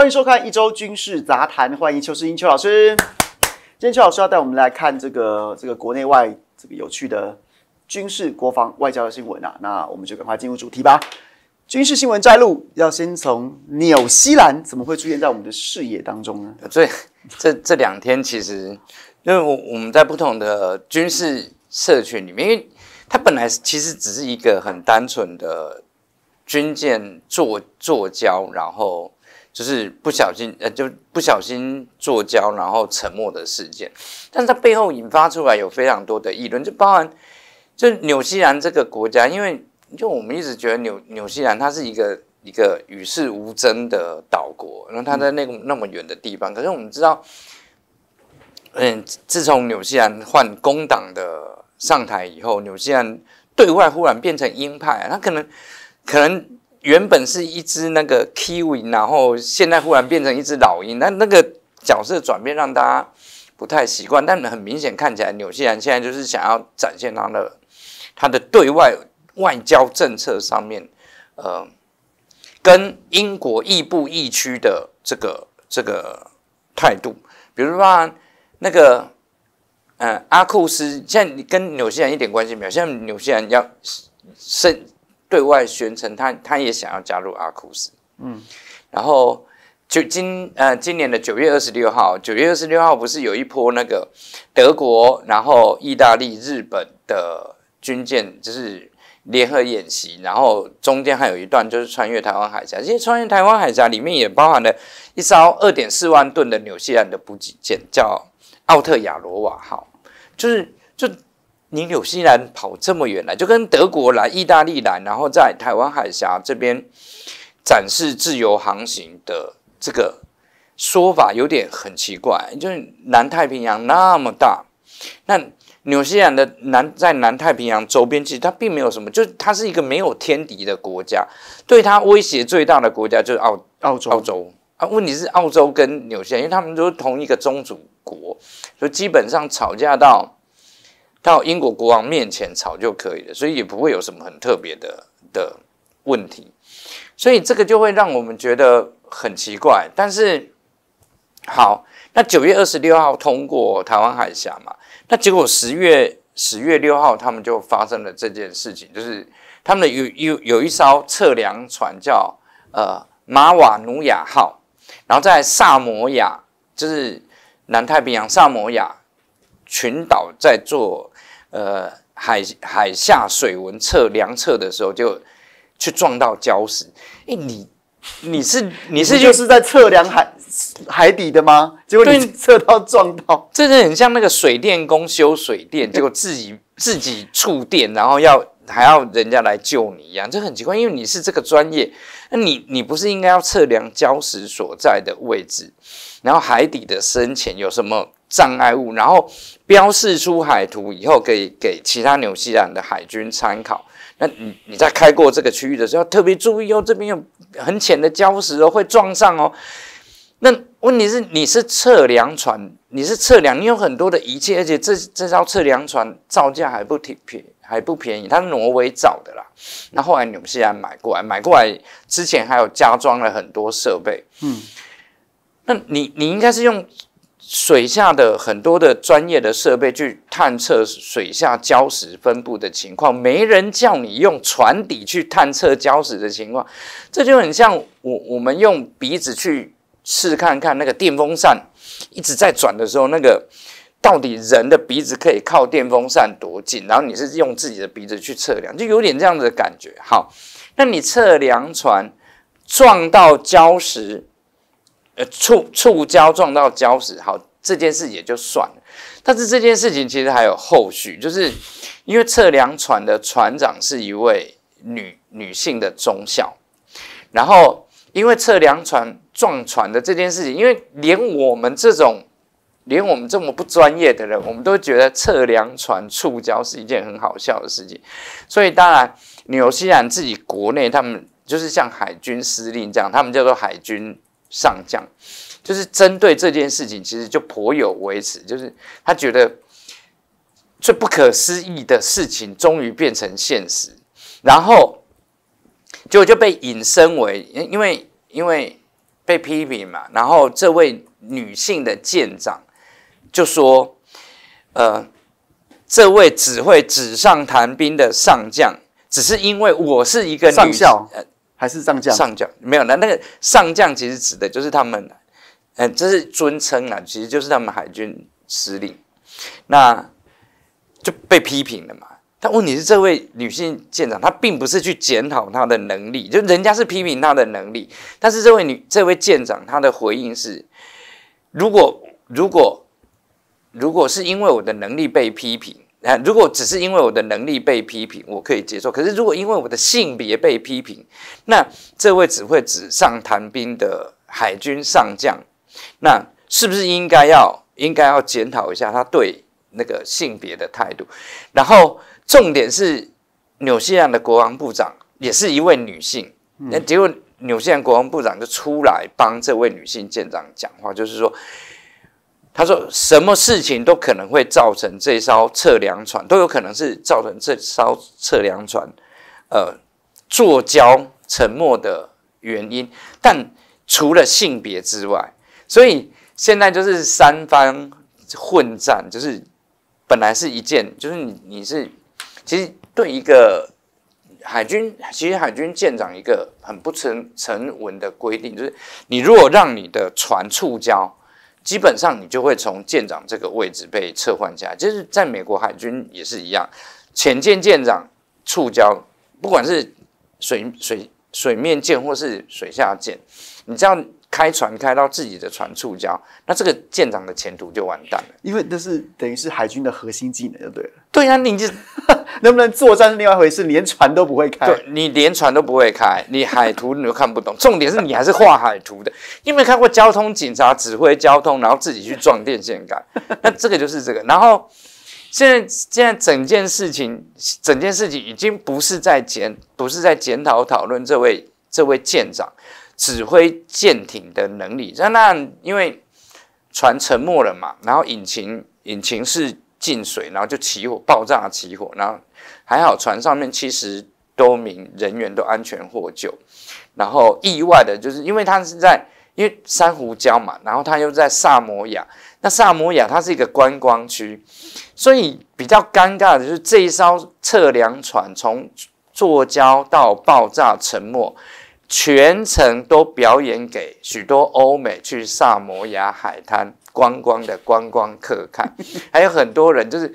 欢迎收看一周军事杂谈，欢迎邱世英邱老师。今天邱老师要带我们来看这个这个国内外这个有趣的军事、国防、外交的新闻啊，那我们就赶快进入主题吧。军事新闻摘录要先从纽西兰怎么会出现在我们的视野当中呢？所这这这两天其实，因为我我们在不同的军事社群里面，因为他本来其实只是一个很单纯的军舰坐坐交，然后。就是不小心呃，就不小心做交然后沉默的事件，但是它背后引发出来有非常多的议论，就包含就纽西兰这个国家，因为就我们一直觉得纽纽西兰它是一个一个与世无争的岛国，然后它在那个那么远的地方，可是我们知道，嗯，自从纽西兰换工党的上台以后，纽西兰对外忽然变成鹰派，它可能可能。原本是一只那个 kiwi，然后现在忽然变成一只老鹰，那那个角色转变让大家不太习惯。但很明显看起来，纽西兰现在就是想要展现他的他的对外外交政策上面，呃，跟英国亦步亦趋的这个这个态度。比如说那个，呃，阿库斯，现在你跟纽西兰一点关系没有，现在纽西兰要升。对外宣称他他也想要加入阿库斯，嗯，然后就今呃今年的九月二十六号，九月二十六号不是有一波那个德国，然后意大利、日本的军舰就是联合演习，然后中间还有一段就是穿越台湾海峡，其实穿越台湾海峡里面也包含了一艘二点四万吨的纽西兰的补给舰，叫奥特亚罗瓦号，就是就。你纽西兰跑这么远来，就跟德国来、意大利来，然后在台湾海峡这边展示自由航行的这个说法有点很奇怪。就是南太平洋那么大，那纽西兰的南在南太平洋周边，其实它并没有什么，就它是一个没有天敌的国家。对它威胁最大的国家就是澳澳洲、澳洲啊。问题是澳洲跟纽西兰，因为他们都是同一个宗主国，所以基本上吵架到。到英国国王面前吵就可以了，所以也不会有什么很特别的的问题，所以这个就会让我们觉得很奇怪。但是好，那九月二十六号通过台湾海峡嘛，那结果十月十月六号他们就发生了这件事情，就是他们有有有一艘测量船叫呃马瓦努亚号，然后在萨摩亚，就是南太平洋萨摩亚群岛在做。呃，海海下水文测量测的时候，就去撞到礁石。哎，你你是你是就是在测量海海底的吗？结果测到撞到，这是很像那个水电工修水电，结果自己自己触电，然后要还要人家来救你一样，这很奇怪。因为你是这个专业，那你你不是应该要测量礁石所在的位置，然后海底的深浅有什么？障碍物，然后标示出海图以后，可以给其他纽西兰的海军参考。那你你在开过这个区域的时候，特别注意哦，这边有很浅的礁石哦，会撞上哦。那问题是，你是测量船，你是测量，你有很多的仪器，而且这这艘测量船造价还不挺便，还不便宜，它是挪威造的啦。那后来纽西兰买过来，买过来之前还有加装了很多设备。嗯，那你你应该是用。水下的很多的专业的设备去探测水下礁石分布的情况，没人叫你用船底去探测礁石的情况，这就很像我我们用鼻子去试看看那个电风扇一直在转的时候，那个到底人的鼻子可以靠电风扇多近，然后你是用自己的鼻子去测量，就有点这样子的感觉好，那你测量船撞到礁石。触触礁撞到礁石，好，这件事也就算了。但是这件事情其实还有后续，就是因为测量船的船长是一位女女性的中校，然后因为测量船撞船的这件事情，因为连我们这种连我们这么不专业的人，我们都觉得测量船触礁是一件很好笑的事情，所以当然纽西兰自己国内他们就是像海军司令这样，他们叫做海军。上将，就是针对这件事情，其实就颇有微词，就是他觉得最不可思议的事情终于变成现实，然后结果就被引申为，因为因为被批评嘛，然后这位女性的舰长就说：“呃，这位只会纸上谈兵的上将，只是因为我是一个上校。”还是上将？上将没有那那个上将其实指的就是他们，嗯，这是尊称啊，其实就是他们海军司令，那就被批评了嘛。但问题是，这位女性舰长她并不是去检讨她的能力，就人家是批评她的能力。但是这位女这位舰长她的回应是：如果如果如果是因为我的能力被批评。啊，如果只是因为我的能力被批评，我可以接受。可是如果因为我的性别被批评，那这位只会纸上谈兵的海军上将，那是不是应该要应该要检讨一下他对那个性别的态度？然后重点是纽西兰的国王部长也是一位女性，那结果纽西兰国王部长就出来帮这位女性舰长讲话，就是说。他说，什么事情都可能会造成这艘测量船都有可能是造成这艘测量船，呃，坐礁沉没的原因。但除了性别之外，所以现在就是三方混战，就是本来是一件，就是你你是其实对一个海军，其实海军舰长一个很不成成文的规定，就是你如果让你的船触礁。基本上你就会从舰长这个位置被撤换下来，就是在美国海军也是一样，潜舰舰长触礁，不管是水水水面舰或是水下舰，你这样开船开到自己的船触礁，那这个舰长的前途就完蛋了，因为那是等于是海军的核心技能就对了。对呀，你就。能不能作战是另外一回事，连船都不会开。对，你连船都不会开，你海图你都看不懂。重点是你还是画海图的，你有没有看过交通警察指挥交通，然后自己去撞电线杆？那这个就是这个。然后现在现在整件事情，整件事情已经不是在检，不是在检讨讨论这位这位舰长指挥舰艇的能力。那那因为船沉没了嘛，然后引擎引擎是。进水，然后就起火爆炸起火，然后还好船上面七十多名人员都安全获救。然后意外的就是，因为它是在因为珊瑚礁嘛，然后它又在萨摩亚，那萨摩亚它是一个观光区，所以比较尴尬的就是这一艘测量船从坐礁到爆炸沉没，全程都表演给许多欧美去萨摩亚海滩。观光的观光客看，还有很多人就是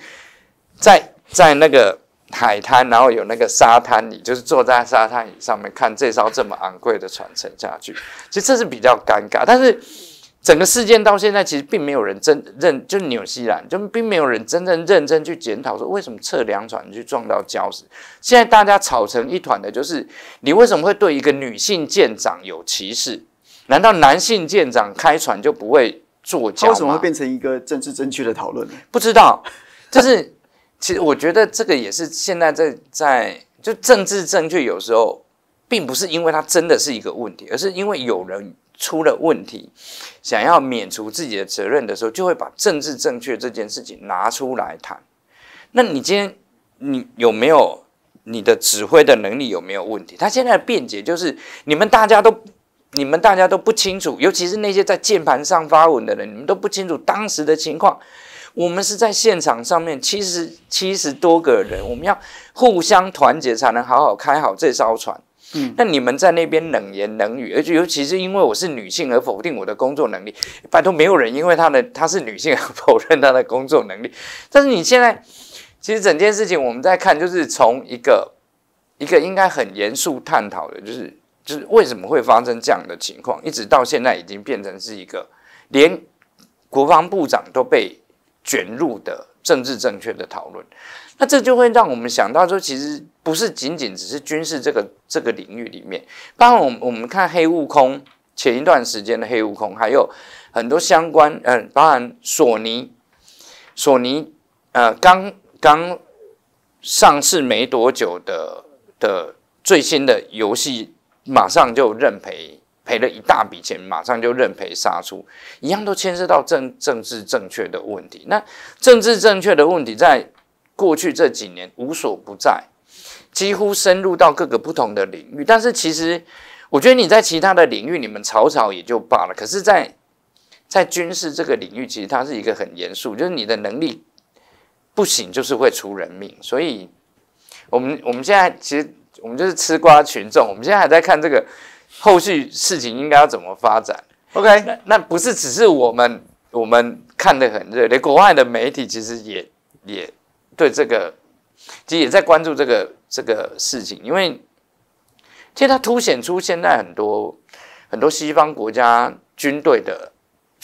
在在那个海滩，然后有那个沙滩椅，就是坐在沙滩椅上面看这艘这么昂贵的船沉下去，其实这是比较尴尬，但是整个事件到现在其实并没有人真认，就纽西兰就并没有人真正认真去检讨说为什么测量船去撞到礁石。现在大家吵成一团的就是你为什么会对一个女性舰长有歧视？难道男性舰长开船就不会？作假，为什么会变成一个政治正确？的讨论呢？不知道，就是其实我觉得这个也是现在在在就政治正确有时候并不是因为它真的是一个问题，而是因为有人出了问题，想要免除自己的责任的时候，就会把政治正确这件事情拿出来谈。那你今天你有没有你的指挥的能力有没有问题？他现在的辩解就是你们大家都。你们大家都不清楚，尤其是那些在键盘上发文的人，你们都不清楚当时的情况。我们是在现场上面，七十七十多个人，我们要互相团结才能好好开好这艘船。嗯，那你们在那边冷言冷语，而且尤其是因为我是女性而否定我的工作能力，拜托没有人因为她的她是女性而否认她的工作能力。但是你现在，其实整件事情我们在看，就是从一个一个应该很严肃探讨的，就是。就是为什么会发生这样的情况，一直到现在已经变成是一个连国防部长都被卷入的政治正确的讨论。那这就会让我们想到说，其实不是仅仅只是军事这个这个领域里面，当然，我我们看黑悟空前一段时间的黑悟空，还有很多相关，嗯，当然索尼，索尼呃，刚刚上市没多久的的最新的游戏。马上就认赔，赔了一大笔钱，马上就认赔杀出，一样都牵涉到政政治正确的问题。那政治正确的问题，在过去这几年无所不在，几乎深入到各个不同的领域。但是其实，我觉得你在其他的领域你们吵吵也就罢了，可是，在在军事这个领域，其实它是一个很严肃，就是你的能力不行，就是会出人命。所以，我们我们现在其实。我们就是吃瓜群众，我们现在还在看这个后续事情应该要怎么发展。OK，那不是只是我们我们看的很热烈，国外的媒体其实也也对这个其实也在关注这个这个事情，因为其实它凸显出现在很多很多西方国家军队的。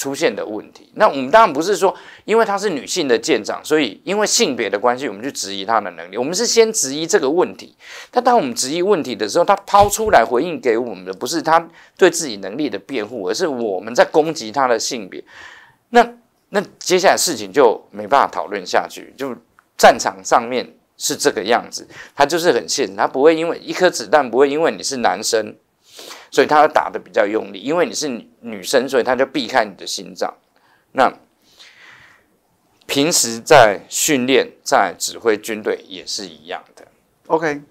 出现的问题，那我们当然不是说，因为她是女性的舰长，所以因为性别的关系，我们就质疑她的能力。我们是先质疑这个问题，但当我们质疑问题的时候，她抛出来回应给我们的，不是她对自己能力的辩护，而是我们在攻击她的性别。那那接下来事情就没办法讨论下去，就战场上面是这个样子，她就是很现实，她不会因为一颗子弹，不会因为你是男生。所以他打的比较用力，因为你是女生，所以他就避开你的心脏。那平时在训练、在指挥军队也是一样的。OK，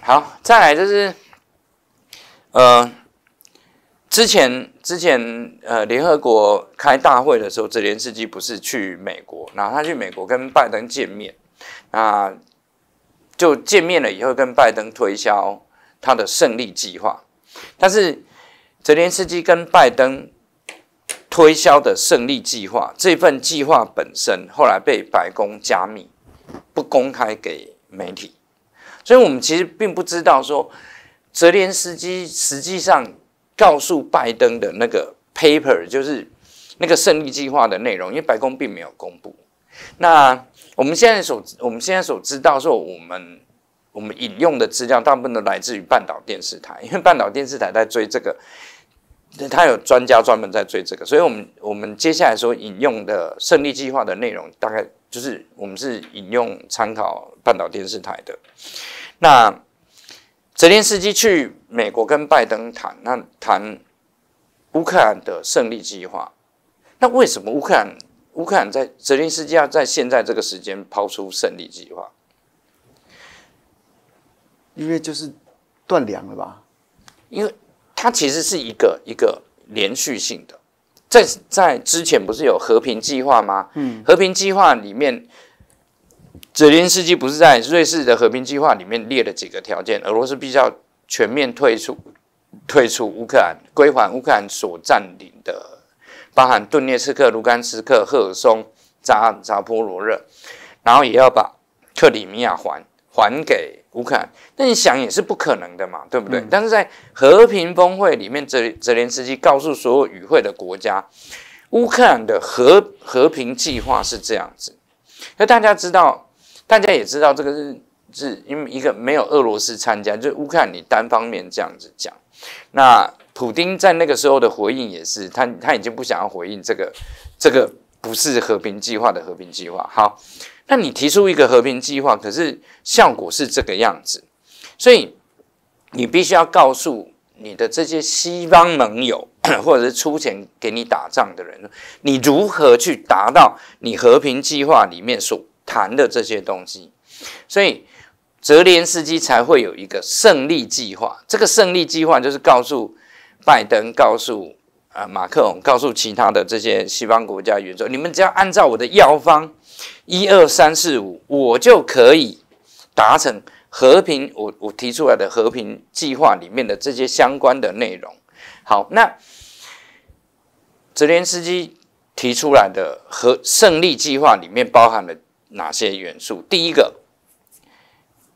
好，再来就是呃，之前之前呃，联合国开大会的时候，泽连斯基不是去美国，然后他去美国跟拜登见面，那就见面了以后跟拜登推销。他的胜利计划，但是泽连斯基跟拜登推销的胜利计划，这份计划本身后来被白宫加密，不公开给媒体，所以我们其实并不知道说泽连斯基实际上告诉拜登的那个 paper，就是那个胜利计划的内容，因为白宫并没有公布。那我们现在所我们现在所知道说我们。我们引用的资料大部分都来自于半岛电视台，因为半岛电视台在追这个，它有专家专门在追这个，所以，我们我们接下来说引用的胜利计划的内容，大概就是我们是引用参考半岛电视台的。那泽连斯基去美国跟拜登谈，那谈乌克兰的胜利计划，那为什么乌克兰乌克兰在泽连斯基要在现在这个时间抛出胜利计划？因为就是断粮了吧？因为它其实是一个一个连续性的，在在之前不是有和平计划吗？嗯，和平计划里面，泽连斯基不是在瑞士的和平计划里面列了几个条件，俄罗斯必须要全面退出退出乌克兰，归还乌克兰所占领的，包含顿涅茨克、卢甘斯克、赫尔松、扎扎波罗热，然后也要把克里米亚还。还给乌克兰，那你想也是不可能的嘛，对不对？但是在和平峰会里面，泽泽连斯基告诉所有与会的国家，乌克兰的和和平计划是这样子。那大家知道，大家也知道，这个是是，因为一个没有俄罗斯参加，就是乌克兰你单方面这样子讲。那普丁在那个时候的回应也是，他他已经不想要回应这个，这个。不是和平计划的和平计划。好，那你提出一个和平计划，可是效果是这个样子，所以你必须要告诉你的这些西方盟友，或者是出钱给你打仗的人，你如何去达到你和平计划里面所谈的这些东西。所以泽连斯基才会有一个胜利计划。这个胜利计划就是告诉拜登，告诉。啊，马克龙告诉其他的这些西方国家元首，你们只要按照我的药方，一二三四五，我就可以达成和平。我我提出来的和平计划里面的这些相关的内容。好，那泽连斯基提出来的和胜利计划里面包含了哪些元素？第一个，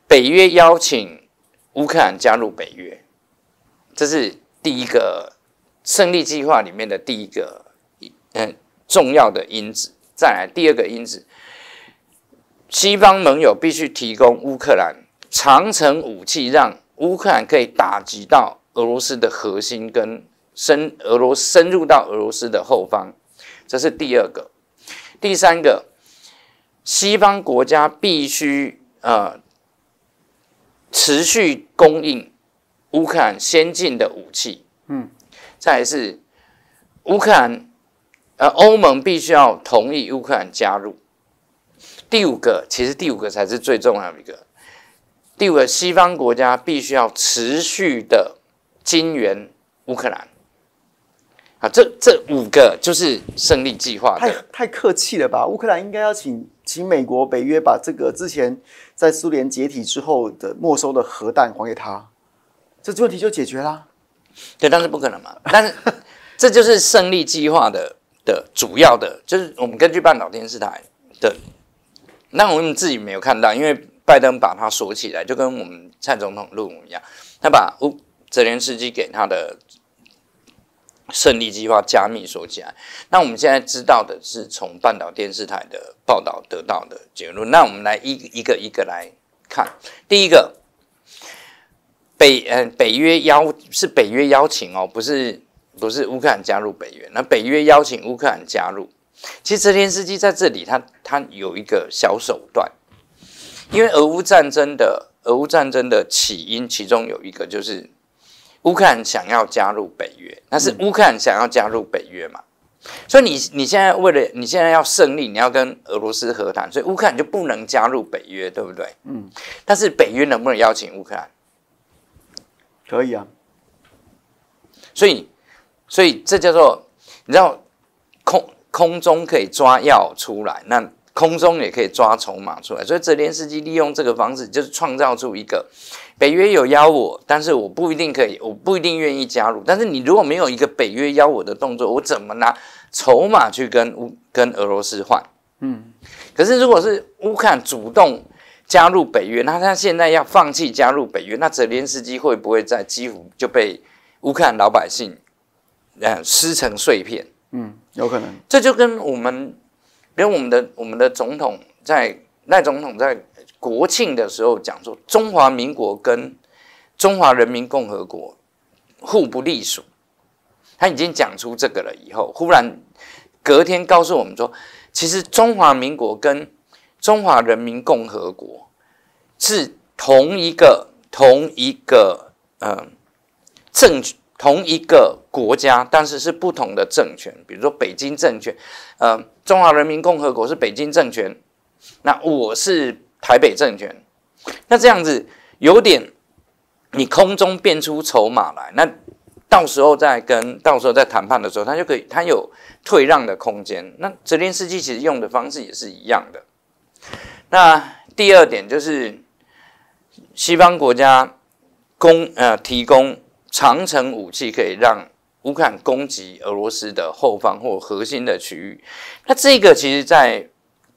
北约邀请乌克兰加入北约，这是第一个。胜利计划里面的第一个，嗯，重要的因子。再来第二个因子，西方盟友必须提供乌克兰长城武器，让乌克兰可以打击到俄罗斯的核心，跟深俄罗斯深入到俄罗斯的后方。这是第二个。第三个，西方国家必须呃，持续供应乌克兰先进的武器。嗯。再是乌克兰，呃，欧盟必须要同意乌克兰加入。第五个，其实第五个才是最重要的一个。第五个，西方国家必须要持续的金援乌克兰。啊，这这五个就是胜利计划。太太客气了吧？乌克兰应该要请请美国、北约把这个之前在苏联解体之后的没收的核弹还给他，这问题就解决啦。对，但是不可能嘛？但是 这就是胜利计划的的主要的，就是我们根据半岛电视台的，那我们自己没有看到，因为拜登把它锁起来，就跟我们蔡总统路一样，他把泽连斯基给他的胜利计划加密锁起来。那我们现在知道的是从半岛电视台的报道得到的结论。那我们来一一个一个来看，第一个。北嗯，北约邀是北约邀请哦，不是不是乌克兰加入北约。那北约邀请乌克兰加入，其实泽连斯基在这里，他他有一个小手段，因为俄乌战争的俄乌战争的起因，其中有一个就是乌克兰想要加入北约。但是乌克兰想要加入北约嘛？所以你你现在为了你现在要胜利，你要跟俄罗斯和谈，所以乌克兰就不能加入北约，对不对？嗯。但是北约能不能邀请乌克兰？可以啊，所以，所以这叫做你知道，空空中可以抓药出来，那空中也可以抓筹码出来。所以泽连斯基利用这个方式，就是创造出一个北约有邀我，但是我不一定可以，我不一定愿意加入。但是你如果没有一个北约邀我的动作，我怎么拿筹码去跟乌跟俄罗斯换？嗯，可是如果是乌克兰主动。加入北约，那他现在要放弃加入北约，那泽连斯基会不会在基辅就被乌克兰老百姓，呃，撕成碎片？嗯，有可能。这就跟我们，比如我们的我们的总统在赖总统在国庆的时候讲说，中华民国跟中华人民共和国互不隶属，他已经讲出这个了以后，忽然隔天告诉我们说，其实中华民国跟中华人民共和国是同一个同一个嗯政同一个国家，但是是不同的政权。比如说北京政权，呃，中华人民共和国是北京政权，那我是台北政权，那这样子有点你空中变出筹码来，那到时候再跟到时候在谈判的时候，他就可以他有退让的空间。那泽连斯基其实用的方式也是一样的。那第二点就是，西方国家供呃提供长城武器，可以让乌克兰攻击俄罗斯的后方或核心的区域。那这个其实在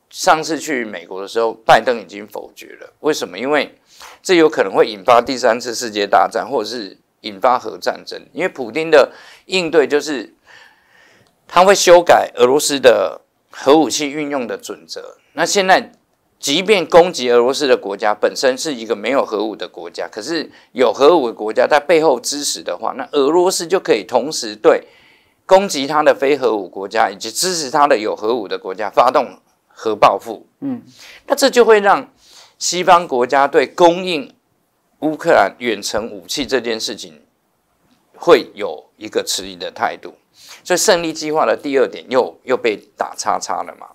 上次去美国的时候，拜登已经否决了。为什么？因为这有可能会引发第三次世界大战，或者是引发核战争。因为普京的应对就是他会修改俄罗斯的核武器运用的准则。那现在。即便攻击俄罗斯的国家本身是一个没有核武的国家，可是有核武的国家在背后支持的话，那俄罗斯就可以同时对攻击它的非核武国家以及支持它的有核武的国家发动核报复。嗯，那这就会让西方国家对供应乌克兰远程武器这件事情会有一个迟疑的态度。所以胜利计划的第二点又又被打叉叉了嘛？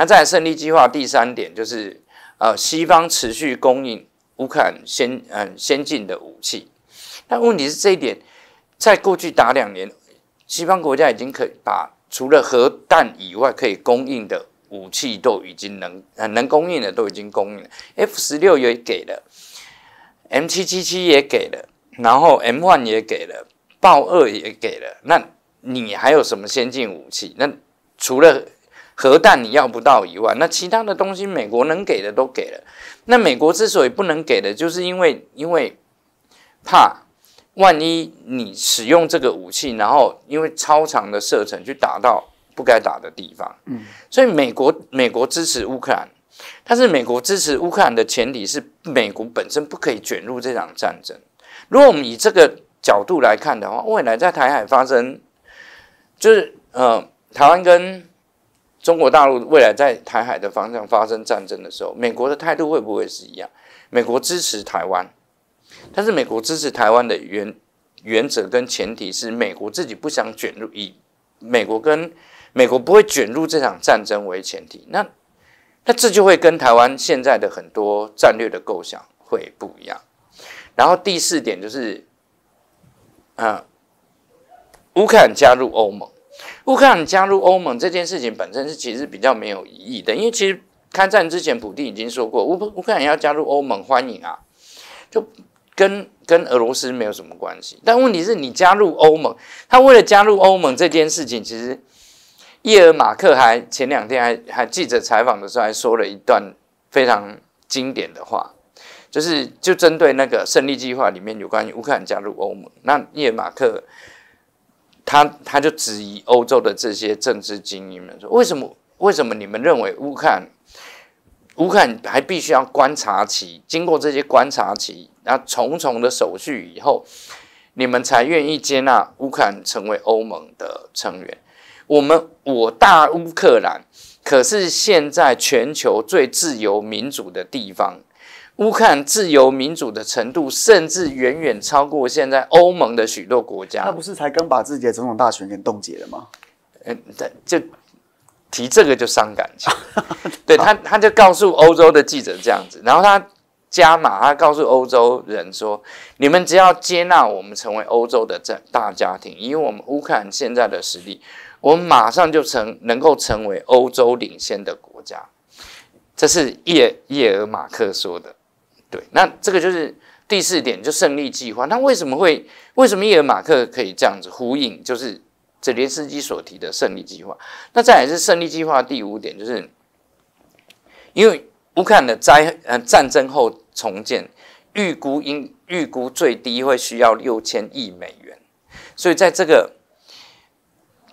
那在胜利计划第三点就是，呃，西方持续供应乌克兰先嗯先进的武器。但问题是这一点，在过去打两年，西方国家已经可以把除了核弹以外可以供应的武器都已经能呃能供应的都已经供应了，F 十六也给了，M 七七七也给了，然后 M one 也给了，豹二也给了。那你还有什么先进武器？那除了核弹你要不到以外，那其他的东西美国能给的都给了。那美国之所以不能给的，就是因为因为怕万一你使用这个武器，然后因为超长的射程去打到不该打的地方。嗯，所以美国美国支持乌克兰，但是美国支持乌克兰的前提是美国本身不可以卷入这场战争。如果我们以这个角度来看的话，未来在台海发生，就是呃台湾跟中国大陆未来在台海的方向发生战争的时候，美国的态度会不会是一样？美国支持台湾，但是美国支持台湾的原原则跟前提是美国自己不想卷入，以美国跟美国不会卷入这场战争为前提。那那这就会跟台湾现在的很多战略的构想会不一样。然后第四点就是，啊，乌克兰加入欧盟。乌克兰加入欧盟这件事情本身是其实比较没有意义的，因为其实开战之前，普京已经说过，乌乌克兰要加入欧盟，欢迎啊，就跟跟俄罗斯没有什么关系。但问题是，你加入欧盟，他为了加入欧盟这件事情，其实伊尔马克还前两天还还记者采访的时候，还说了一段非常经典的话，就是就针对那个胜利计划里面有关于乌克兰加入欧盟，那叶尔马克。他他就质疑欧洲的这些政治精英们说：为什么为什么你们认为乌克兰乌克兰还必须要观察期？经过这些观察期，然后重重的手续以后，你们才愿意接纳乌克兰成为欧盟的成员？我们我大乌克兰可是现在全球最自由民主的地方。乌克兰自由民主的程度，甚至远远超过现在欧盟的许多国家。他不是才刚把自己的总统大权给冻结了吗？嗯，他就提这个就伤感情。对他，他就告诉欧洲的记者这样子，然后他加码，他告诉欧洲人说：“你们只要接纳我们成为欧洲的大家庭，以我们乌克兰现在的实力，我们马上就成能够成为欧洲领先的国家。”这是叶叶尔马克说的。对，那这个就是第四点，就胜利计划。那为什么会为什么伊尔马克可以这样子呼应，就是泽连斯基所提的胜利计划？那再也是胜利计划第五点，就是因为乌克兰的灾呃战争后重建，预估应预估最低会需要六千亿美元，所以在这个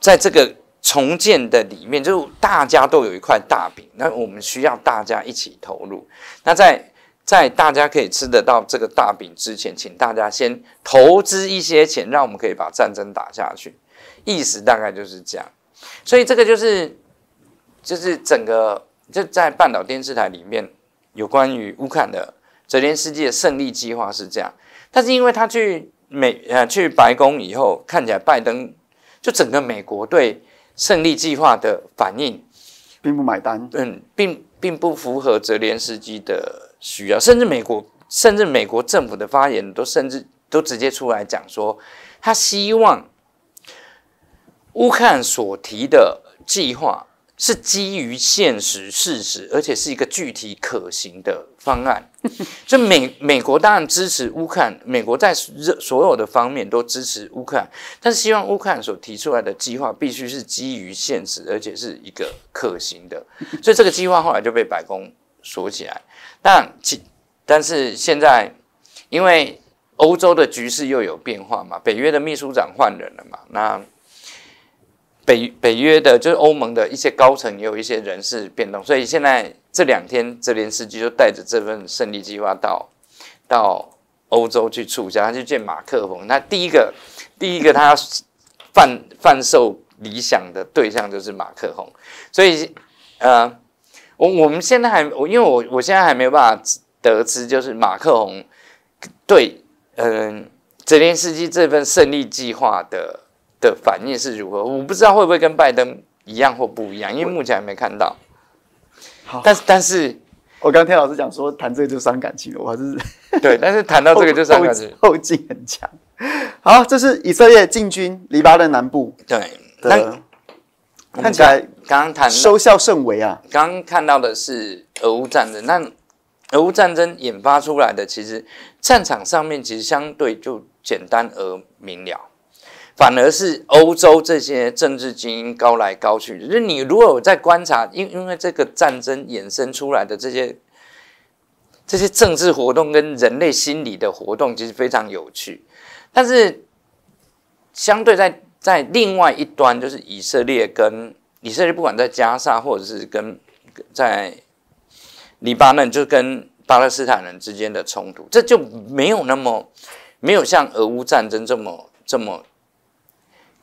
在这个重建的里面，就大家都有一块大饼，那我们需要大家一起投入。那在在大家可以吃得到这个大饼之前，请大家先投资一些钱，让我们可以把战争打下去。意思大概就是这样。所以这个就是，就是整个就在半岛电视台里面有关于乌克兰的泽连斯基的胜利计划是这样。但是因为他去美呃去白宫以后，看起来拜登就整个美国对胜利计划的反应并不买单，嗯，并并不符合泽连斯基的。需要，甚至美国甚至美国政府的发言都甚至都直接出来讲说，他希望乌克兰所提的计划是基于现实事实，而且是一个具体可行的方案。所以美美国当然支持乌克兰，美国在热所有的方面都支持乌克兰，但是希望乌克兰所提出来的计划必须是基于现实，而且是一个可行的。所以这个计划后来就被白宫。锁起来，但其但是现在，因为欧洲的局势又有变化嘛，北约的秘书长换人了嘛，那北北约的，就是欧盟的一些高层也有一些人事变动，所以现在这两天泽连斯基就带着这份胜利计划到到欧洲去促销，他去见马克龙。那第一个第一个他贩贩售理想的对象就是马克龙，所以呃。我我们现在还我因为我我现在还没有办法得知，就是马克宏对嗯泽连斯基这份胜利计划的的反应是如何，我不知道会不会跟拜登一样或不一样，因为目前还没看到。好，但但是我刚听老师讲说，谈这个就伤感情了，我还是对，但是谈到这个就伤感情，后劲很强。好，这是以色列进军黎巴嫩南部，对，那看起来。刚刚谈收效甚微啊！刚看到的是俄乌战争，那俄乌战争引发出来的，其实战场上面其实相对就简单而明了，反而是欧洲这些政治精英高来高去。就是你如果在观察，因因为这个战争衍生出来的这些这些政治活动跟人类心理的活动，其实非常有趣。但是相对在在另外一端，就是以色列跟以色列不管在加沙，或者是跟在黎巴嫩，就跟巴勒斯坦人之间的冲突，这就没有那么没有像俄乌战争这么这么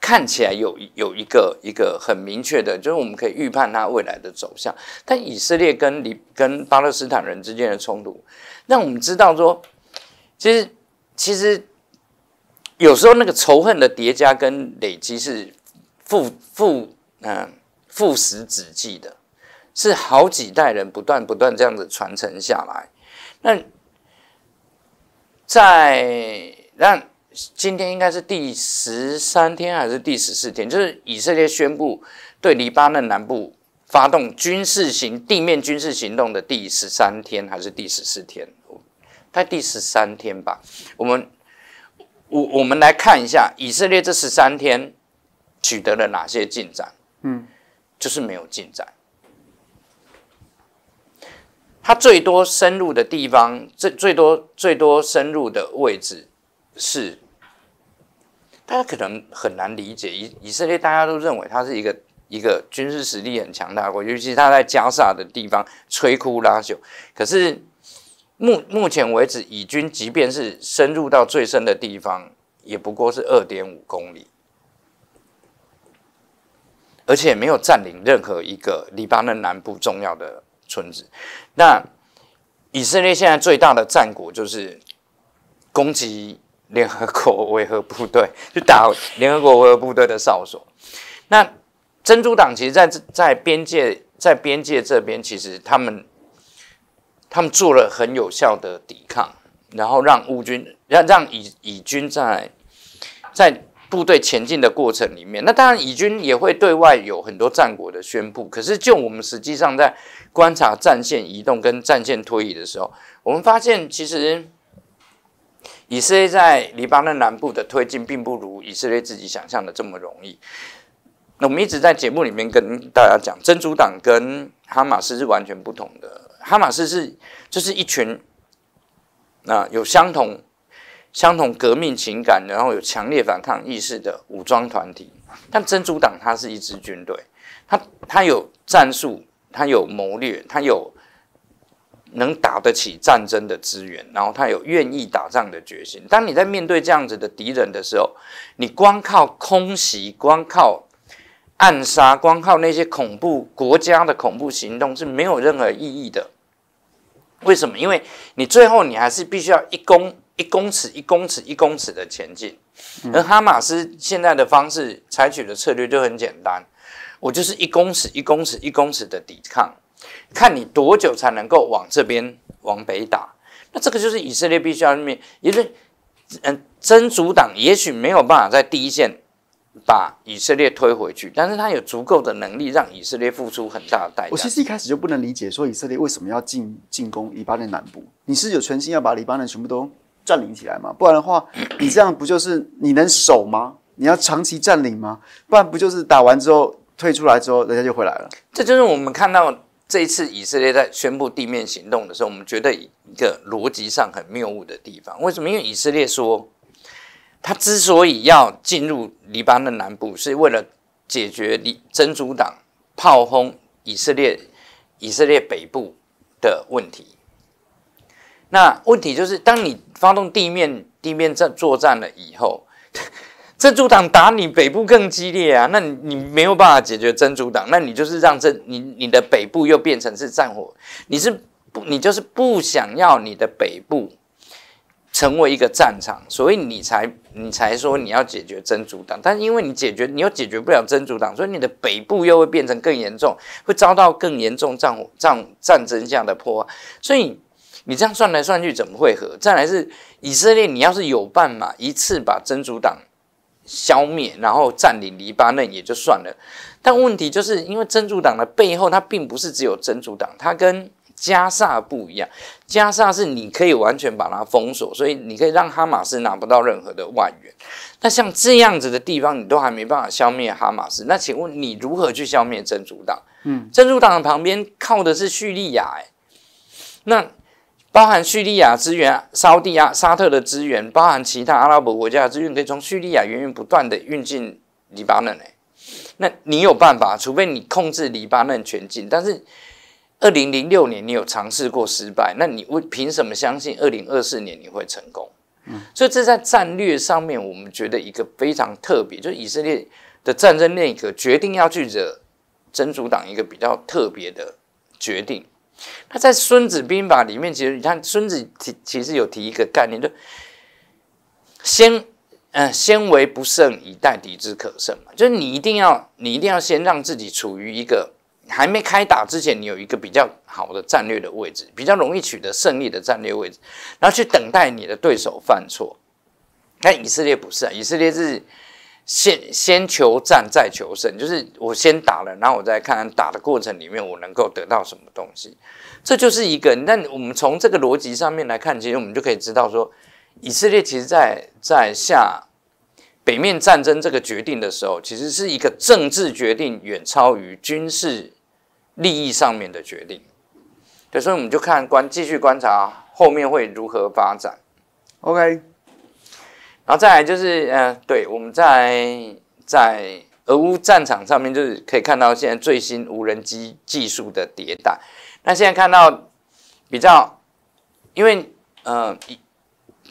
看起来有有一个一个很明确的，就是我们可以预判它未来的走向。但以色列跟黎跟巴勒斯坦人之间的冲突，让我们知道说，其实其实有时候那个仇恨的叠加跟累积是负负嗯。父死子继的，是好几代人不断不断这样子传承下来。那在那今天应该是第十三天还是第十四天？就是以色列宣布对黎巴嫩南部发动军事行地面军事行动的第十三天还是第十四天？在第十三天吧。我们我我们来看一下以色列这十三天取得了哪些进展？嗯。就是没有进展。他最多深入的地方，最最多最多深入的位置是，大家可能很难理解以以色列，大家都认为它是一个一个军事实力很强大国，尤其是他在加沙的地方摧枯拉朽。可是，目目前为止，以军即便是深入到最深的地方，也不过是二点五公里。而且没有占领任何一个黎巴嫩南部重要的村子。那以色列现在最大的战果就是攻击联合国维和部队，就打联合国维和部队的哨所。那真主党其实在在边界在边界这边，其实他们他们做了很有效的抵抗，然后让乌军让让以以军在在。部队前进的过程里面，那当然，以军也会对外有很多战果的宣布。可是，就我们实际上在观察战线移动跟战线推移的时候，我们发现，其实以色列在黎巴嫩南部的推进，并不如以色列自己想象的这么容易。那我们一直在节目里面跟大家讲，真主党跟哈马斯是完全不同的。哈马斯是就是一群，那有相同。相同革命情感，然后有强烈反抗意识的武装团体，但真主党它是一支军队，它它有战术，它有谋略，它有能打得起战争的资源，然后它有愿意打仗的决心。当你在面对这样子的敌人的时候，你光靠空袭，光靠暗杀，光靠那些恐怖国家的恐怖行动是没有任何意义的。为什么？因为你最后你还是必须要一攻。一公尺、一公尺、一公尺的前进，而哈马斯现在的方式采取的策略就很简单，我就是一公尺、一公尺、一公尺的抵抗，看你多久才能够往这边往北打。那这个就是以色列必须要面，也是嗯真阻挡，也许没有办法在第一线把以色列推回去，但是他有足够的能力让以色列付出很大的代价。我其实一开始就不能理解，说以色列为什么要进进攻黎巴嫩南部？你是有存心要把黎巴嫩全部都？占领起来嘛，不然的话，你这样不就是你能守吗？你要长期占领吗？不然不就是打完之后退出来之后，人家就回来了。这就是我们看到这一次以色列在宣布地面行动的时候，我们觉得一个逻辑上很谬误的地方。为什么？因为以色列说，他之所以要进入黎巴嫩南部，是为了解决黎真主党炮轰以色列以色列北部的问题。那问题就是，当你发动地面地面战作战了以后，真 主党打你北部更激烈啊！那你你没有办法解决真主党，那你就是让这你你的北部又变成是战火，你是不你就是不想要你的北部成为一个战场，所以你才你才说你要解决真主党，但因为你解决你又解决不了真主党，所以你的北部又会变成更严重，会遭到更严重战战战争这样的破坏，所以。你这样算来算去怎么会合？再来是以色列，你要是有办法一次把真主党消灭，然后占领黎巴嫩也就算了。但问题就是因为真主党的背后，它并不是只有真主党，它跟加萨不一样。加萨是你可以完全把它封锁，所以你可以让哈马斯拿不到任何的外援。那像这样子的地方，你都还没办法消灭哈马斯，那请问你如何去消灭真主党？嗯，真主党的旁边靠的是叙利亚，哎，那。包含叙利亚资源、沙地啊、沙特的资源，包含其他阿拉伯国家的资源，可以从叙利亚源源不断的运进黎巴嫩。哎，那你有办法？除非你控制黎巴嫩全境。但是，二零零六年你有尝试过失败，那你为凭什么相信二零二四年你会成功？嗯，所以这在战略上面，我们觉得一个非常特别，就是以色列的战争内阁决定要去惹真主党一个比较特别的决定。那在《孙子兵法》里面，其实你看，孙子提其实有提一个概念，就先嗯，先为不胜，以待敌之可胜嘛。就是你一定要，你一定要先让自己处于一个还没开打之前，你有一个比较好的战略的位置，比较容易取得胜利的战略位置，然后去等待你的对手犯错。但以色列不是，啊，以色列是。先先求战再求胜，就是我先打了，然后我再看看打的过程里面我能够得到什么东西。这就是一个，那我们从这个逻辑上面来看，其实我们就可以知道说，以色列其实，在在下北面战争这个决定的时候，其实是一个政治决定，远超于军事利益上面的决定。对，所以我们就看观继续观察后面会如何发展。OK。然后再来就是，呃，对，我们在在俄乌战场上面，就是可以看到现在最新无人机技术的迭代。那现在看到比较，因为呃，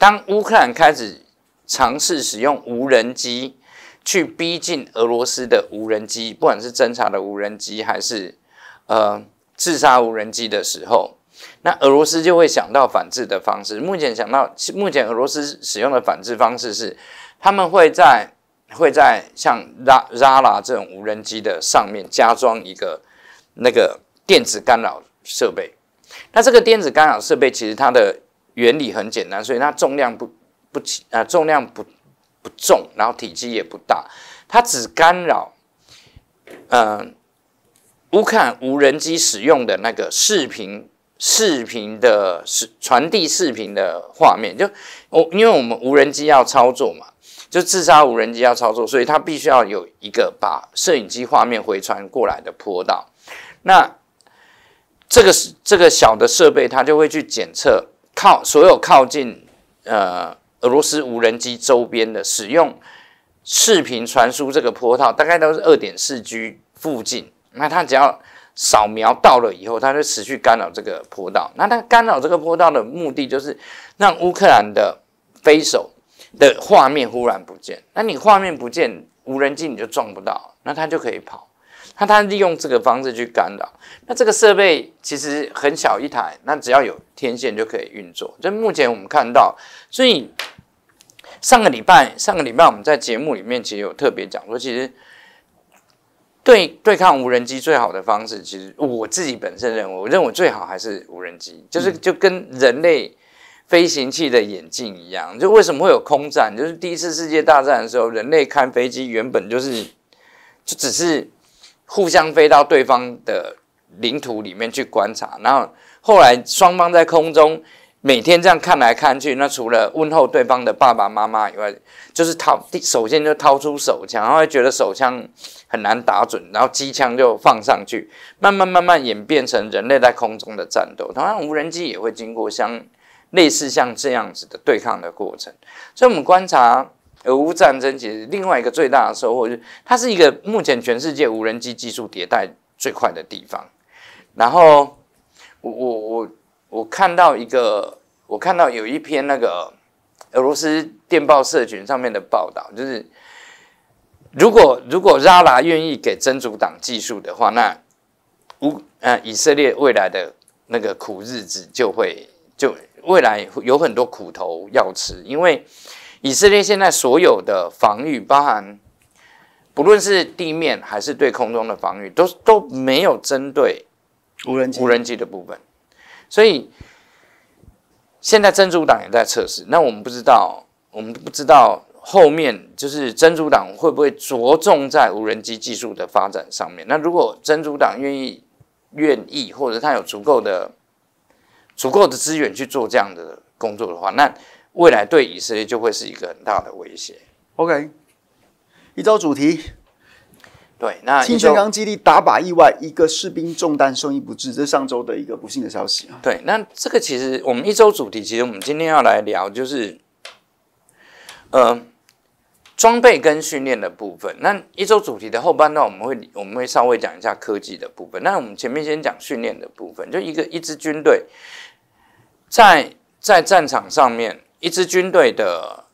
当乌克兰开始尝试使用无人机去逼近俄罗斯的无人机，不管是侦察的无人机还是呃自杀无人机的时候。那俄罗斯就会想到反制的方式。目前想到，目前俄罗斯使用的反制方式是，他们会在会在像拉拉拉这种无人机的上面加装一个那个电子干扰设备。那这个电子干扰设备其实它的原理很简单，所以它重量不不轻啊，重量不不重，然后体积也不大，它只干扰，嗯，乌克兰无人机使用的那个视频。视频的视传递视频的画面，就我因为我们无人机要操作嘛，就自杀无人机要操作，所以它必须要有一个把摄影机画面回传过来的坡道。那这个是这个小的设备，它就会去检测靠所有靠近呃俄罗斯无人机周边的使用视频传输这个坡道，大概都是二点四 G 附近。那它只要。扫描到了以后，它就持续干扰这个坡道。那它干扰这个坡道的目的，就是让乌克兰的飞手的画面忽然不见。那你画面不见，无人机你就撞不到，那它就可以跑。那它利用这个方式去干扰。那这个设备其实很小一台，那只要有天线就可以运作。就目前我们看到，所以上个礼拜，上个礼拜我们在节目里面其实有特别讲说，其实。对对抗无人机最好的方式，其实我自己本身认为，我认为最好还是无人机，就是就跟人类飞行器的眼镜一样。就为什么会有空战？就是第一次世界大战的时候，人类看飞机原本就是就只是互相飞到对方的领土里面去观察，然后后来双方在空中。每天这样看来看去，那除了问候对方的爸爸妈妈以外，就是掏，首先就掏出手枪，然后觉得手枪很难打准，然后机枪就放上去，慢慢慢慢演变成人类在空中的战斗。同样，无人机也会经过像类似像这样子的对抗的过程。所以，我们观察俄乌战争，其实另外一个最大的收获就是，它是一个目前全世界无人机技术迭代最快的地方。然后，我我我。我看到一个，我看到有一篇那个俄罗斯电报社群上面的报道，就是如果如果拉拉愿意给真主党技术的话，那乌呃以色列未来的那个苦日子就会就未来有很多苦头要吃，因为以色列现在所有的防御，包含不论是地面还是对空中的防御，都都没有针对无人机无人机的部分。所以，现在珍珠党也在测试。那我们不知道，我们不知道后面就是珍珠党会不会着重在无人机技术的发展上面。那如果珍珠党愿意愿意，或者他有足够的足够的资源去做这样的工作的话，那未来对以色列就会是一个很大的威胁。OK，一招主题。对，那青泉港基地打靶意外，一个士兵中弹，生愈不治，这是上周的一个不幸的消息啊。对，那这个其实我们一周主题，其实我们今天要来聊就是，呃，装备跟训练的部分。那一周主题的后半段，我们会我们会稍微讲一下科技的部分。那我们前面先讲训练的部分，就一个一支军队在在战场上面，一支军队的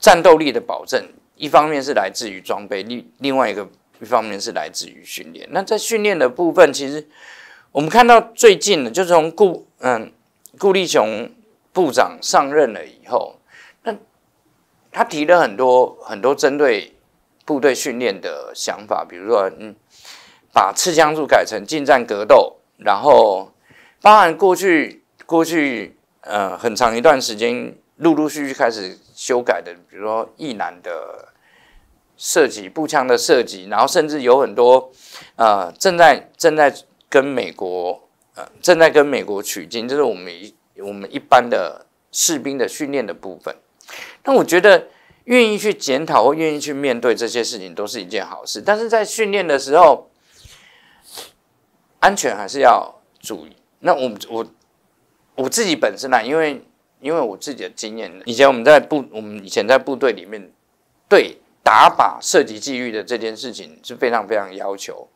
战斗力的保证。一方面是来自于装备，另另外一个，一方面是来自于训练。那在训练的部分，其实我们看到最近的，就从顾嗯顾立雄部长上任了以后，那他提了很多很多针对部队训练的想法，比如说嗯把刺枪术改成近战格斗，然后当然过去过去呃很长一段时间。陆陆续续开始修改的，比如说意难的设计、步枪的设计，然后甚至有很多呃，正在正在跟美国呃，正在跟美国取经，这是我们一我们一般的士兵的训练的部分。那我觉得愿意去检讨或愿意去面对这些事情，都是一件好事。但是在训练的时候，安全还是要注意。那我我我自己本身呢，因为因为我自己的经验，以前我们在部，我们以前在部队里面，对打靶涉及纪律的这件事情是非常非常要求。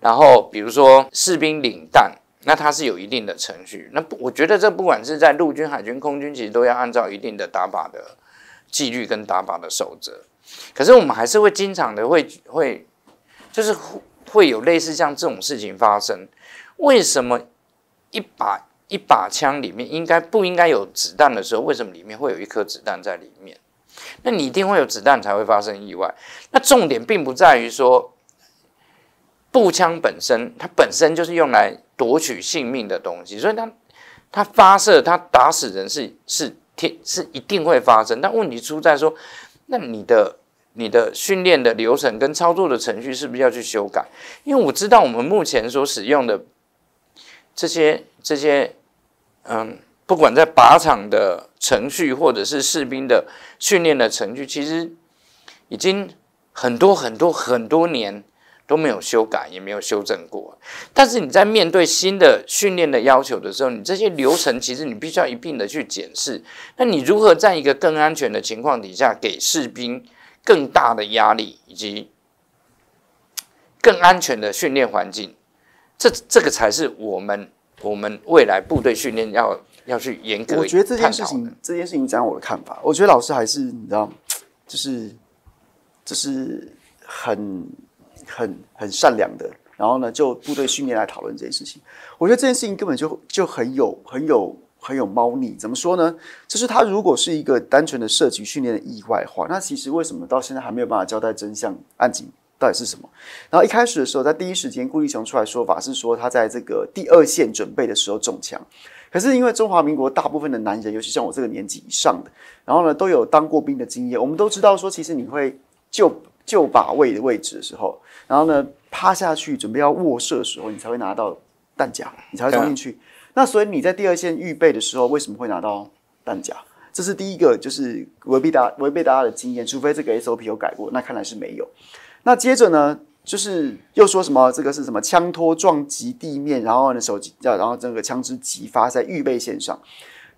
然后比如说士兵领弹，那它是有一定的程序。那不，我觉得这不管是在陆军、海军、空军，其实都要按照一定的打靶的纪律跟打靶的守则。可是我们还是会经常的会会，就是会有类似像这种事情发生。为什么一把？一把枪里面应该不应该有子弹的时候，为什么里面会有一颗子弹在里面？那你一定会有子弹才会发生意外。那重点并不在于说步枪本身，它本身就是用来夺取性命的东西，所以它它发射它打死人是是天是一定会发生。但问题出在说，那你的你的训练的流程跟操作的程序是不是要去修改？因为我知道我们目前所使用的这些这些。嗯，不管在靶场的程序，或者是士兵的训练的程序，其实已经很多很多很多年都没有修改，也没有修正过。但是你在面对新的训练的要求的时候，你这些流程其实你必须要一并的去检视。那你如何在一个更安全的情况底下，给士兵更大的压力，以及更安全的训练环境？这这个才是我们。我们未来部队训练要要去严格。我觉得这件事情，这件事情讲我的看法。我觉得老师还是你知道，就是，就是很很很善良的。然后呢，就部队训练来讨论这件事情。我觉得这件事情根本就就很有很有很有猫腻。怎么说呢？就是他如果是一个单纯的射击训练的意外话，那其实为什么到现在还没有办法交代真相案情？到底是什么？然后一开始的时候，在第一时间，顾立雄出来说法是说他在这个第二线准备的时候中枪。可是因为中华民国大部分的男人，尤其像我这个年纪以上的，然后呢都有当过兵的经验。我们都知道说，其实你会就就把位的位置的时候，然后呢趴下去准备要卧射的时候，你才会拿到弹夹，你才会装进去。那所以你在第二线预备的时候，为什么会拿到弹夹？这是第一个，就是违背大违背大家的经验，除非这个 SOP 有改过，那看来是没有。那接着呢，就是又说什么这个是什么枪托撞击地面，然后呢，手机叫，然后这个枪支击发在预备线上，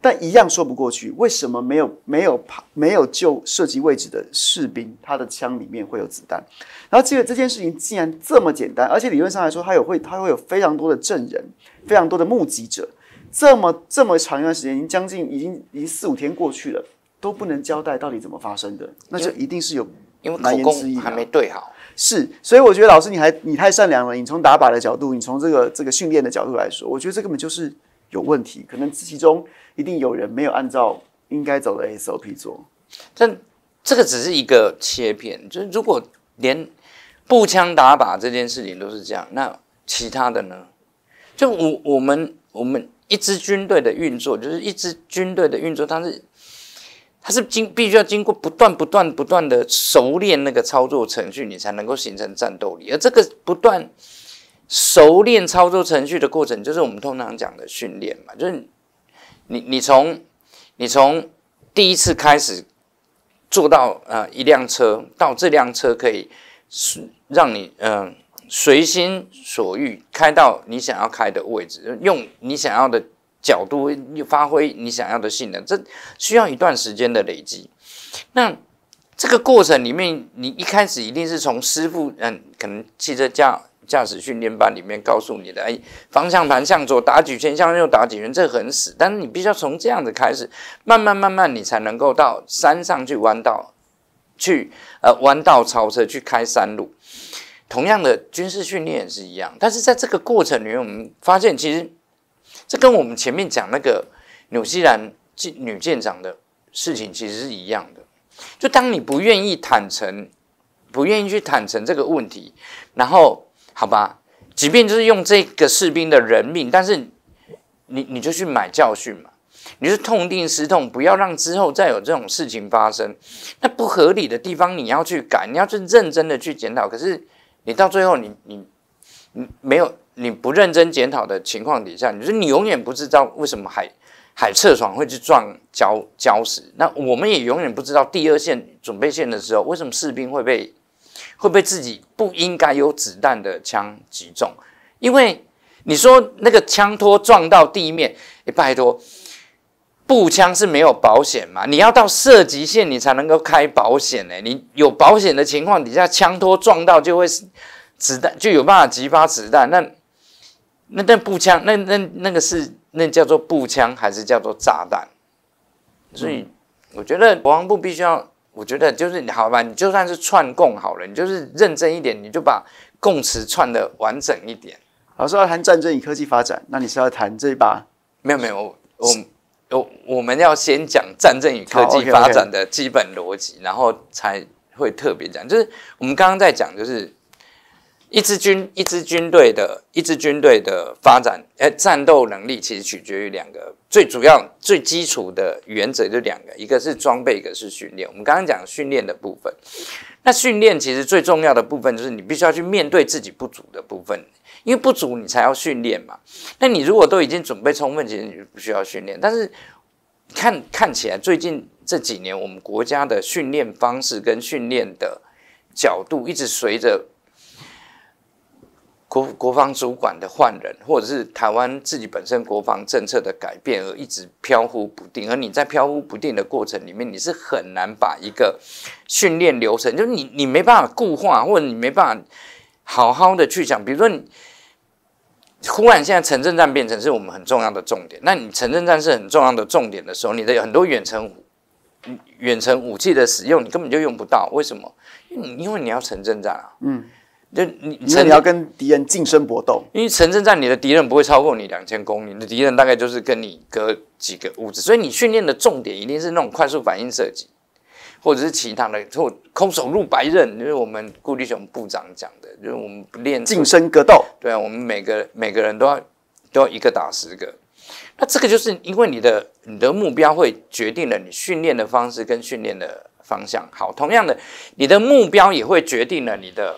但一样说不过去，为什么没有没有跑没有就射击位置的士兵，他的枪里面会有子弹？然后这个这件事情竟然这么简单，而且理论上来说，他有会他会有非常多的证人，非常多的目击者，这么这么长一段时间，已经将近已经已经四五天过去了，都不能交代到底怎么发生的，那就一定是有。因为口供还没对好，是，所以我觉得老师，你还你太善良了。你从打靶的角度，你从这个这个训练的角度来说，我觉得这根本就是有问题。可能其中一定有人没有按照应该走的 SOP 做。但这个只是一个切片，就是如果连步枪打靶这件事情都是这样，那其他的呢？就我我们我们一支军队的运作，就是一支军队的运作，它是。它是经必须要经过不断不断不断的熟练那个操作程序，你才能够形成战斗力。而这个不断熟练操作程序的过程，就是我们通常讲的训练嘛，就是你你从你从第一次开始做到呃一辆车到这辆车可以让你嗯随心所欲开到你想要开的位置，用你想要的。角度发挥你想要的性能，这需要一段时间的累积。那这个过程里面，你一开始一定是从师傅嗯，可能汽车驾驾驶训练班里面告诉你的，哎，方向盘向左打几圈，向右打几圈，这很死。但是你必须要从这样子开始，慢慢慢慢，你才能够到山上去弯道，去呃弯道超车，去开山路。同样的军事训练也是一样，但是在这个过程里面，我们发现其实。这跟我们前面讲那个纽西兰女舰长的事情其实是一样的。就当你不愿意坦诚，不愿意去坦诚这个问题，然后好吧，即便就是用这个士兵的人命，但是你你就去买教训嘛，你是痛定思痛，不要让之后再有这种事情发生。那不合理的地方你要去改，你要去认真的去检讨。可是你到最后，你你你没有。你不认真检讨的情况底下，你说你永远不知道为什么海海侧船会去撞礁礁石。那我们也永远不知道第二线准备线的时候，为什么士兵会被会被自己不应该有子弹的枪击中？因为你说那个枪托撞到地面，也拜托，步枪是没有保险嘛？你要到射击线你才能够开保险呢？你有保险的情况底下，枪托撞到就会子弹就有办法激发子弹。那那那步枪，那那那个是那叫做步枪还是叫做炸弹？所以我觉得国防部必须要，我觉得就是好吧，你就算是串供好了，你就是认真一点，你就把供词串的完整一点。老师要谈战争与科技发展，那你是要谈这一把？没有没有，我我我们要先讲战争与科技发展的基本逻辑，然后才会特别讲，就是我们刚刚在讲就是。一支军一支军队的一支军队的发展，哎，战斗能力其实取决于两个最主要最基础的原则，就两个，一个是装备，一个是训练。我们刚刚讲训练的部分，那训练其实最重要的部分就是你必须要去面对自己不足的部分，因为不足你才要训练嘛。那你如果都已经准备充分，其实你不需要训练。但是看看起来最近这几年，我们国家的训练方式跟训练的角度一直随着。国国防主管的换人，或者是台湾自己本身国防政策的改变而一直飘忽不定，而你在飘忽不定的过程里面，你是很难把一个训练流程，就你你没办法固化，或者你没办法好好的去讲。比如说，忽然现在城镇战变成是我们很重要的重点，那你城镇战是很重要的重点的时候，你的很多远程远程武器的使用，你根本就用不到。为什么？因为你要城镇战啊，嗯。就你，那你要跟敌人近身搏斗，因为城镇战你的敌人不会超过你两千公里，你的敌人大概就是跟你隔几个屋子，所以你训练的重点一定是那种快速反应设计，或者是其他的，或空手入白刃，就是我们顾立雄部长讲的，就是我们练近身格斗。对啊，我们每个每个人都要都要一个打十个，那这个就是因为你的你的目标会决定了你训练的方式跟训练的方向。好，同样的，你的目标也会决定了你的。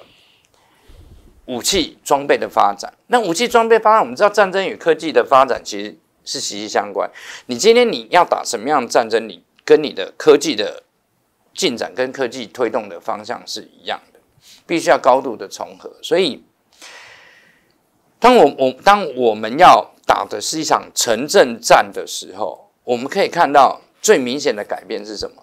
武器装备的发展，那武器装备发展，我们知道战争与科技的发展其实是息息相关。你今天你要打什么样的战争，你跟你的科技的进展跟科技推动的方向是一样的，必须要高度的重合。所以，当我我当我们要打的是一场城镇战的时候，我们可以看到最明显的改变是什么？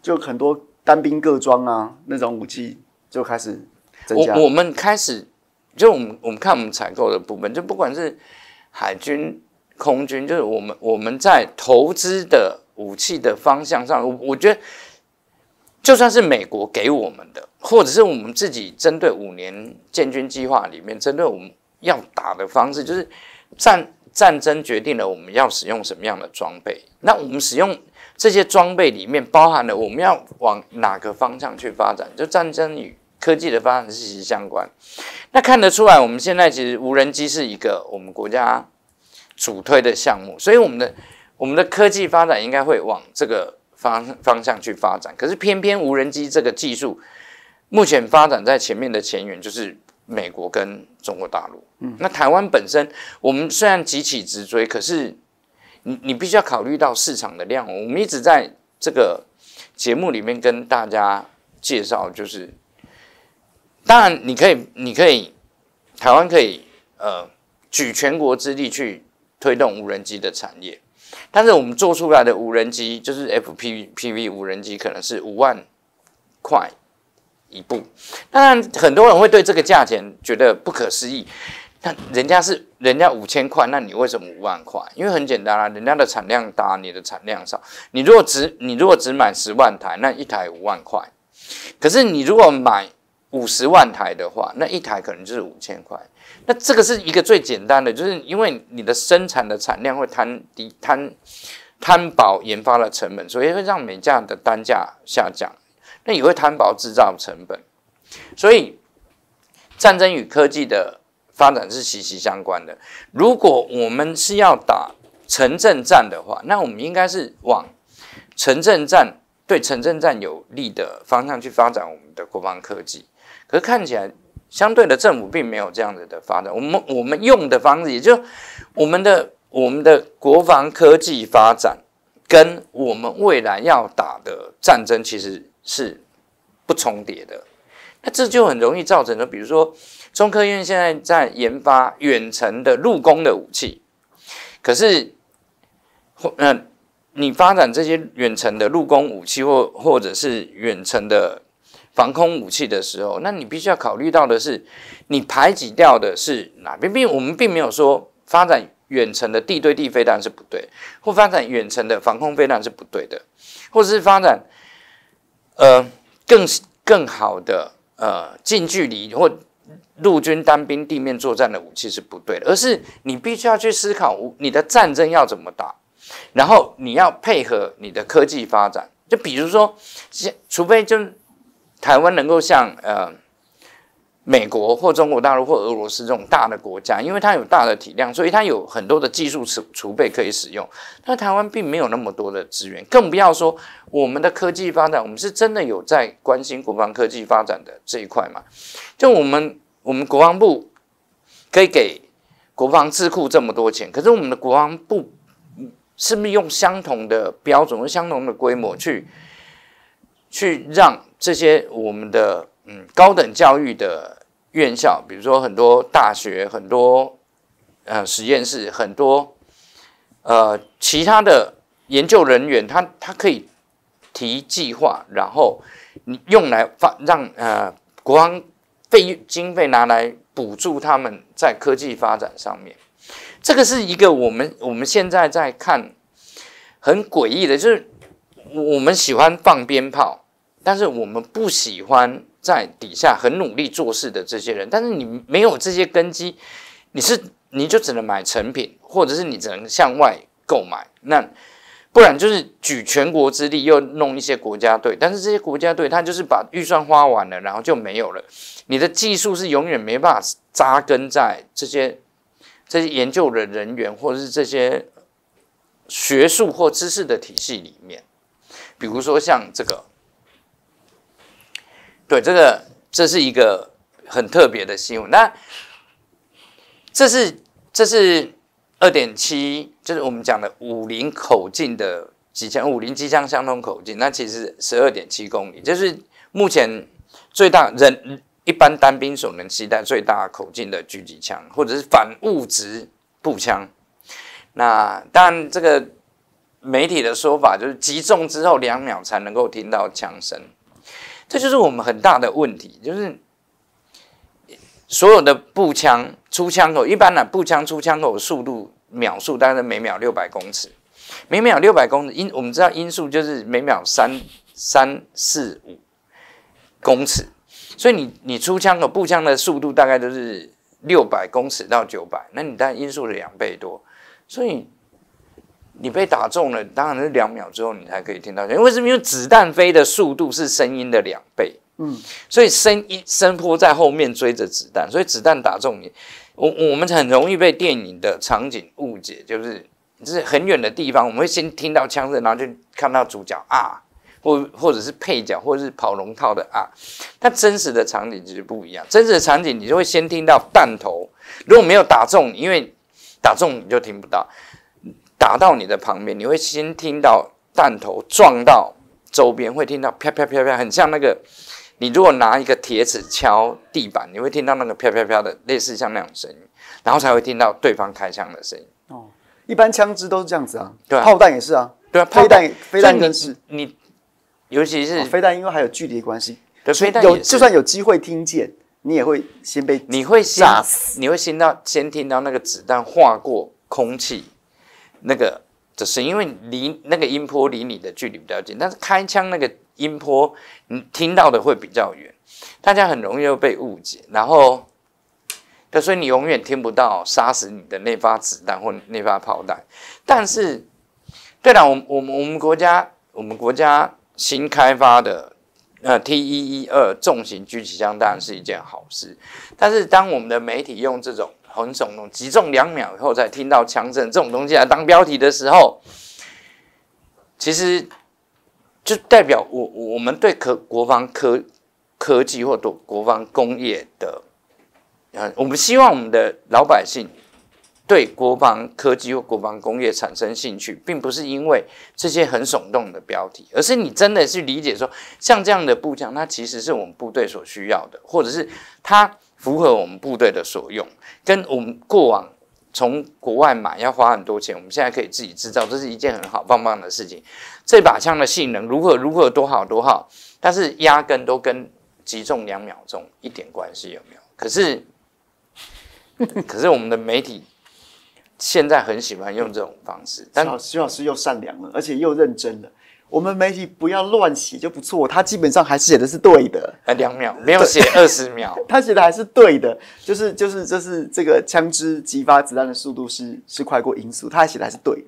就很多单兵各装啊那种武器就开始。我我们开始就我们我们看我们采购的部分，就不管是海军、空军，就是我们我们在投资的武器的方向上，我觉得就算是美国给我们的，或者是我们自己针对五年建军计划里面针对我们要打的方式，就是战战争决定了我们要使用什么样的装备。那我们使用这些装备里面包含了我们要往哪个方向去发展？就战争与。科技的发展息息相关，那看得出来，我们现在其实无人机是一个我们国家主推的项目，所以我们的我们的科技发展应该会往这个方方向去发展。可是偏偏无人机这个技术，目前发展在前面的前沿就是美国跟中国大陆。嗯，那台湾本身，我们虽然急起直追，可是你你必须要考虑到市场的量。我们一直在这个节目里面跟大家介绍，就是。当然，你可以，你可以，台湾可以，呃，举全国之力去推动无人机的产业。但是我们做出来的无人机，就是 FPV 无人机，可能是五万块一部。当然，很多人会对这个价钱觉得不可思议。那人家是人家五千块，那你为什么五万块？因为很简单啦，人家的产量大，你的产量少。你如果只你如果只买十万台，那一台五万块。可是你如果买五十万台的话，那一台可能就是五千块。那这个是一个最简单的，就是因为你的生产的产量会摊低摊摊薄研发的成本，所以会让每架的单价下降。那也会摊薄制造成本。所以战争与科技的发展是息息相关的。如果我们是要打城镇战的话，那我们应该是往城镇战对城镇战有利的方向去发展我们的国防科技。可看起来，相对的政府并没有这样子的发展。我们我们用的方式，也就我们的我们的国防科技发展跟我们未来要打的战争其实是不重叠的。那这就很容易造成的，比如说，中科院现在在研发远程的陆攻的武器，可是，或嗯，你发展这些远程的陆攻武器，或或者是远程的。防空武器的时候，那你必须要考虑到的是，你排挤掉的是哪边并我们并没有说发展远程的地对地飞弹是不对，或发展远程的防空飞弹是不对的，或者是发展呃更更好的呃近距离或陆军单兵地面作战的武器是不对的，而是你必须要去思考你的战争要怎么打，然后你要配合你的科技发展。就比如说，除非就。台湾能够像呃美国或中国大陆或俄罗斯这种大的国家，因为它有大的体量，所以它有很多的技术储储备可以使用。那台湾并没有那么多的资源，更不要说我们的科技发展，我们是真的有在关心国防科技发展的这一块嘛？就我们我们国防部可以给国防智库这么多钱，可是我们的国防部是不是用相同的标准和相同的规模去去让？这些我们的嗯高等教育的院校，比如说很多大学、很多呃实验室、很多呃其他的研究人员，他他可以提计划，然后你用来发让呃国防费用经费拿来补助他们在科技发展上面。这个是一个我们我们现在在看很诡异的，就是我们喜欢放鞭炮。但是我们不喜欢在底下很努力做事的这些人，但是你没有这些根基，你是你就只能买成品，或者是你只能向外购买，那不然就是举全国之力又弄一些国家队，但是这些国家队他就是把预算花完了，然后就没有了。你的技术是永远没办法扎根在这些这些研究的人员，或者是这些学术或知识的体系里面，比如说像这个。对，这个这是一个很特别的新闻。那这是这是二点七，就是我们讲的五零口径的机枪，五零机枪相同口径，那其实十二点七公里，就是目前最大人一般单兵所能携带最大口径的狙击枪，或者是反物质步枪。那但这个媒体的说法就是击中之后两秒才能够听到枪声。这就是我们很大的问题，就是所有的步枪出枪口，一般呢，步枪出枪口速度，秒数大概每秒六百公尺，每秒六百公尺，因我们知道音速就是每秒三三四五公尺，所以你你出枪口步枪的速度大概都是六百公尺到九百，那你当然音速是两倍多，所以。你被打中了，当然是两秒之后你才可以听到。因为什么？因为子弹飞的速度是声音的两倍。嗯，所以声音声波在后面追着子弹，所以子弹打中你，我我们很容易被电影的场景误解，就是就是很远的地方，我们会先听到枪声，然后就看到主角啊，或或者是配角，或者是跑龙套的啊。但真实的场景是不一样，真实的场景你就会先听到弹头，如果没有打中，因为打中你就听不到。打到你的旁边，你会先听到弹头撞到周边，会听到啪啪啪啪，很像那个。你如果拿一个铁尺敲地板，你会听到那个啪啪啪的，类似像那种声音，然后才会听到对方开枪的声音。哦，一般枪支都是这样子啊。对啊，炮弹也是啊。对啊，炮弹、飞弹更是。你尤其是飞弹，因为还有距离关系，对，所以有就算有机会听见，你也会先被，你会先，你会先到先听到那个子弹划过空气。那个只是因为离那个音波离你的距离比较近，但是开枪那个音波你听到的会比较远，大家很容易又被误解。然后，所以你永远听不到杀死你的那发子弹或那发炮弹。但是，对了，我我们我们国家我们国家新开发的呃 T 一一二重型狙击枪，当然是一件好事。但是，当我们的媒体用这种。很耸动，击中两秒以后才听到强震这种东西来当标题的时候，其实就代表我我们对科国防科科技或者国防工业的，嗯，我们希望我们的老百姓对国防科技或国防工业产生兴趣，并不是因为这些很耸动的标题，而是你真的是理解说，像这样的步枪，它其实是我们部队所需要的，或者是它。符合我们部队的所用，跟我们过往从国外买要花很多钱，我们现在可以自己制造，这是一件很好棒棒的事情。这把枪的性能如何如何多好多好，但是压根都跟击中两秒钟一点关系有没有？可是，可是我们的媒体现在很喜欢用这种方式。但徐老师又善良了，而且又认真了。我们媒体不要乱写就不错，他基本上还是写的是对的。呃，两秒没有写二十秒，他 写的还是对的，就是就是就是这个枪支激发子弹的速度是是快过音速，他写的还是对的。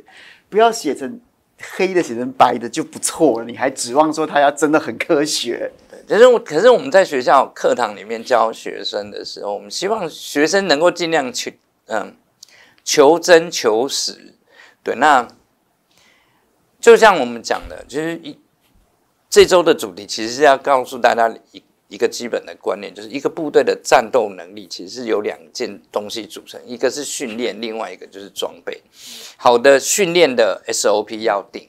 不要写成黑的，写成白的就不错了。你还指望说他要真的很科学？对，可是我可是我们在学校课堂里面教学生的时候，我们希望学生能够尽量去嗯求真求实。对，那。就像我们讲的，就是一这周的主题，其实是要告诉大家一一个基本的观念，就是一个部队的战斗能力，其实是由两件东西组成，一个是训练，另外一个就是装备。好的训练的 SOP 要定，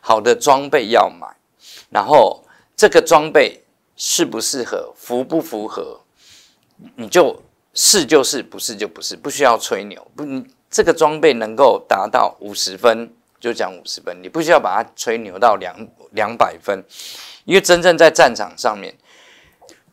好的装备要买，然后这个装备适不适合，符不符合，你就是就是，不是就不是，不需要吹牛。不，这个装备能够达到五十分。就讲五十分，你不需要把它吹牛到两两百分，因为真正在战场上面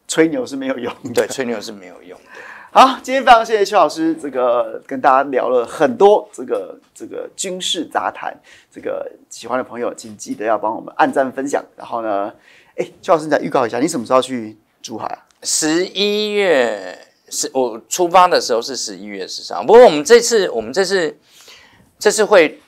吹牛是没有用的。对，吹牛是没有用的。好，今天非常谢谢邱老师，这个跟大家聊了很多这个这个军事杂谈。这个喜欢的朋友，请记得要帮我们按赞分享。然后呢，哎，邱老师再预告一下，你什么时候去珠海啊？十一月十我出发的时候是十一月十三，不过我们这次我们这次这次会。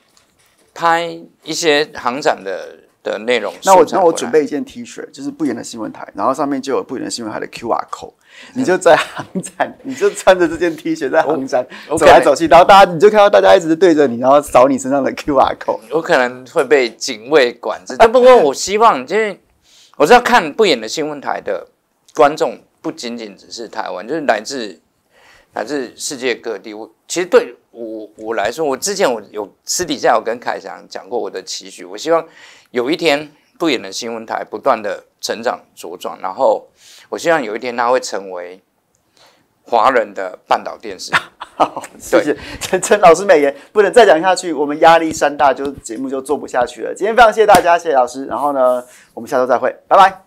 拍一些航展的的内容，那我那我准备一件 T 恤，就是不演的新闻台，然后上面就有不演的新闻台的 Q R code，你就在航展，你就穿着这件 T 恤在航展 走来走去，然后大家你就看到大家一直对着你，然后扫你身上的 Q R code，我可能会被警卫管制，哎，不过我希望就是，我知道看不演的新闻台的观众不仅仅只是台湾，就是来自。来自世界各地。我其实对我我来说，我之前我有私底下有跟凯翔讲过我的期许。我希望有一天，不演的新闻台不断的成长茁壮，然后我希望有一天它会成为华人的半岛电视。好，谢谢陈陈老师美言，不能再讲下去，我们压力山大，就节目就做不下去了。今天非常谢谢大家，谢谢老师，然后呢，我们下周再会，拜拜。